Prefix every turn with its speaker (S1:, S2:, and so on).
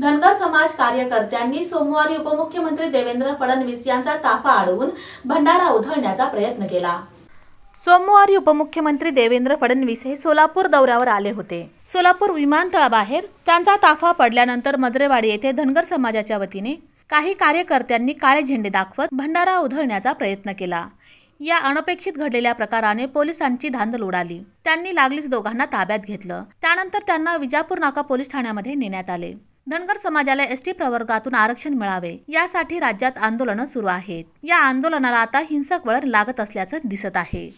S1: धनगर समाज कार्यकर्त्यांनी सोमवारी उपमुख्यमंत्री देवेंद्र फडणवीस यांचा ताफा अडवून भंडारा उधळण्याचा प्रयत्न केला सोमवारी उपमुख्यमंत्री देवेंद्र फडणवीस हे सोलापूर दौऱ्यावर आले होते सोलापूर विमानतळाबाहेर त्यांचा ताफा पडल्यानंतर मजरेवाडी येथे धनगर समाजाच्या वतीने काही कार्यकर्त्यांनी काळे झेंडे दाखवत भंडारा उधळण्याचा प्रयत्न केला या अनपेक्षित घडलेल्या प्रकाराने पोलिसांची धांदल उडाली त्यांनी लागलीच दोघांना ताब्यात घेतलं त्यानंतर त्यांना विजापूर नाका पोलीस ठाण्यामध्ये नेण्यात आले धनगर समाजाला एसटी प्रवर्गातून आरक्षण मिळावे यासाठी राज्यात आंदोलन सुरू आहेत या आंदोलनाला आता हिंसक वळण लागत असल्याचं दिसत आहे